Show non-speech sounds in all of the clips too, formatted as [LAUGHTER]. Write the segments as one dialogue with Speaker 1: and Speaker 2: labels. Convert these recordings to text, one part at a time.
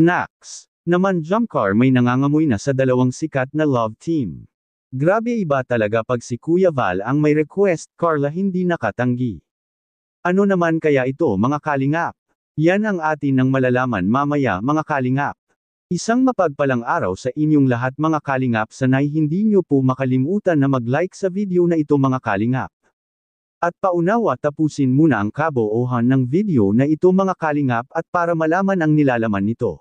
Speaker 1: Nax, naman jump car may nangangamoy na sa dalawang sikat na love team. Grabe iba talaga pag si Kuya Val ang may request, Carla hindi nakatanggi. Ano naman kaya ito mga kalingap? Yan ang atin ng malalaman mamaya mga kalingap. Isang mapagpalang araw sa inyong lahat mga kalingap sanay hindi nyo po makalimutan na mag-like sa video na ito mga kalingap. At paunawa tapusin muna ang kabuohan ng video na ito mga kalingap at para malaman ang nilalaman nito.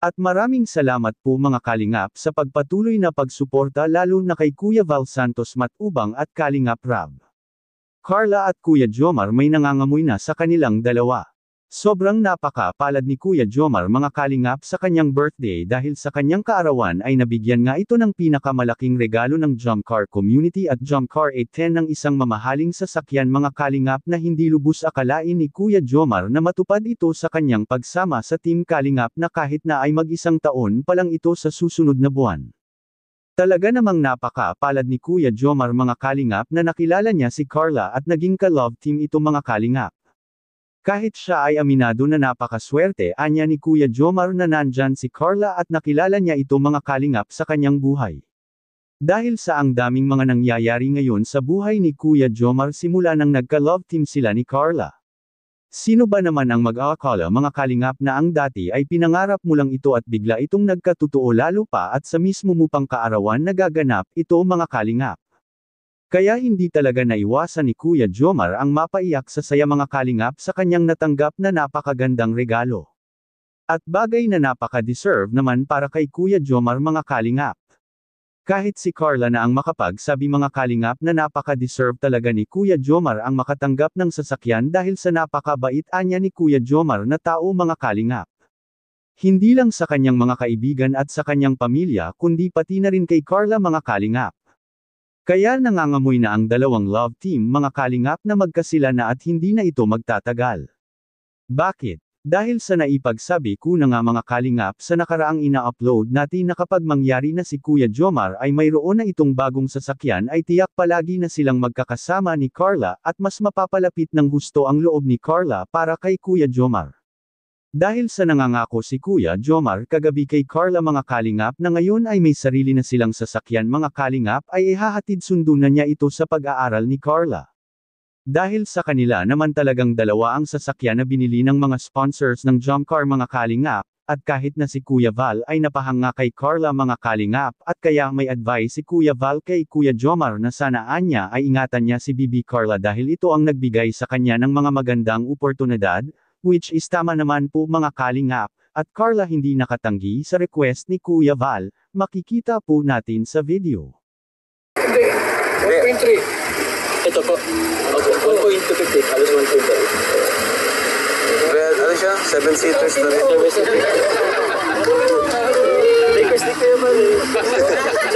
Speaker 1: At maraming salamat po mga kalingap sa pagpatuloy na pagsuporta lalo na kay Kuya Val Santos Matubang at Kalingap Rab. Carla at Kuya Jomar may nangangamoy na sa kanilang dalawa. Sobrang napakapalad ni Kuya Jomar mga kalingap sa kanyang birthday dahil sa kanyang kaarawan ay nabigyan nga ito ng pinakamalaking regalo ng Jump Car Community at Jump Car 810 ng isang mamahaling sasakyan mga kalingap na hindi lubos akalain ni Kuya Jomar na matupad ito sa kanyang pagsama sa Team Kalingap na kahit na ay mag-isang taon pa lang ito sa susunod na buwan. Talaga namang napakapalad ni Kuya Jomar mga kalingap na nakilala niya si Carla at naging ka-love team ito mga kalingap. Kahit siya ay aminado na napakaswerte anya ni Kuya Jomar na nandyan si Carla at nakilala niya ito mga kalingap sa kanyang buhay. Dahil sa ang daming mga nangyayari ngayon sa buhay ni Kuya Jomar simula nang nagka-love team sila ni Carla. Sino ba naman ang mag-aakala mga kalingap na ang dati ay pinangarap mo lang ito at bigla itong nagkatotoo lalo pa at sa mismo mo pang kaarawan nagaganap ito mga kalingap. Kaya hindi talaga naiwasan ni Kuya Jomar ang mapaiyak sa saya mga kalingap sa kanyang natanggap na napakagandang regalo. At bagay na napaka-deserve naman para kay Kuya Jomar mga kalingap. Kahit si Carla na ang makapagsabi mga kalingap na napaka-deserve talaga ni Kuya Jomar ang makatanggap ng sasakyan dahil sa napakabait anya ni Kuya Jomar na tao mga kalingap. Hindi lang sa kanyang mga kaibigan at sa kanyang pamilya kundi pati na rin kay Carla mga kalingap. Kaya nangangamoy na ang dalawang love team mga kalingap na magkasila na at hindi na ito magtatagal. Bakit? Dahil sa naipagsabi ko na nga mga kalingap sa nakaraang ina-upload natin na kapag mangyari na si Kuya Jomar ay mayroon na itong bagong sasakyan ay tiyak palagi na silang magkakasama ni Carla at mas mapapalapit ng husto ang loob ni Carla para kay Kuya Jomar. Dahil sa nangangako si Kuya Jomar kagabi kay Carla mga kalingap na ngayon ay may sarili na silang sasakyan mga kalingap ay ihahatid sundo na niya ito sa pag-aaral ni Carla. Dahil sa kanila naman talagang dalawa ang sasakyan na binili ng mga sponsors ng Jump Car mga kalingap, at kahit na si Kuya Val ay napahanga kay Carla mga kalingap at kaya may advice si Kuya Val kay Kuya Jomar na sanaan niya ay ingatan niya si Bibi Carla dahil ito ang nagbigay sa kanya ng mga magandang oportunidad, Which is tama naman po mga kalingap, at Carla hindi nakatanggi sa request ni Kuya Val, makikita po natin sa video. Hindi, 1.3. Ito po, 1.258, halos 1.3. Well, ano siya? 7 seaters na rin. [LAUGHS] Request ni Kuya Val. [LAUGHS]